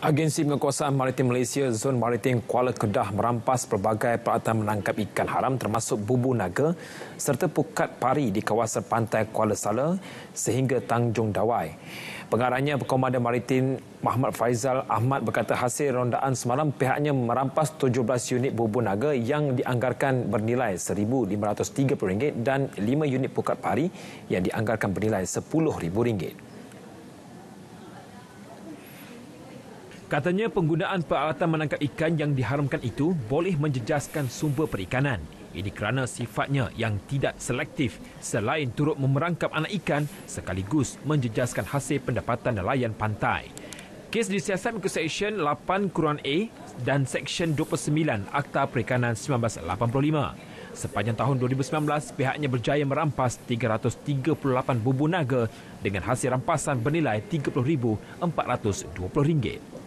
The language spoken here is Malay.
Agensi Penguasaan Maritim Malaysia Zon Maritim Kuala Kedah merampas pelbagai peralatan menangkap ikan haram termasuk bubu naga serta pukat pari di kawasan pantai Kuala Sala sehingga Tanjung Dawai. Pengarahnya Komander Maritim Muhammad Faizal Ahmad berkata hasil rondaan semalam pihaknya merampas 17 unit bubu naga yang dianggarkan bernilai RM1,530 dan 5 unit pukat pari yang dianggarkan bernilai RM10,000. Katanya penggunaan peralatan menangkap ikan yang diharamkan itu boleh menjejaskan sumber perikanan. Ini kerana sifatnya yang tidak selektif selain turut memerangkap anak ikan sekaligus menjejaskan hasil pendapatan nelayan pantai. Kes disiasat mengikut Seksyen 8 Kurun A dan Seksyen 29 Akta Perikanan 1985. Sepanjang tahun 2019, pihaknya berjaya merampas 338 bubu naga dengan hasil rampasan bernilai RM30,420.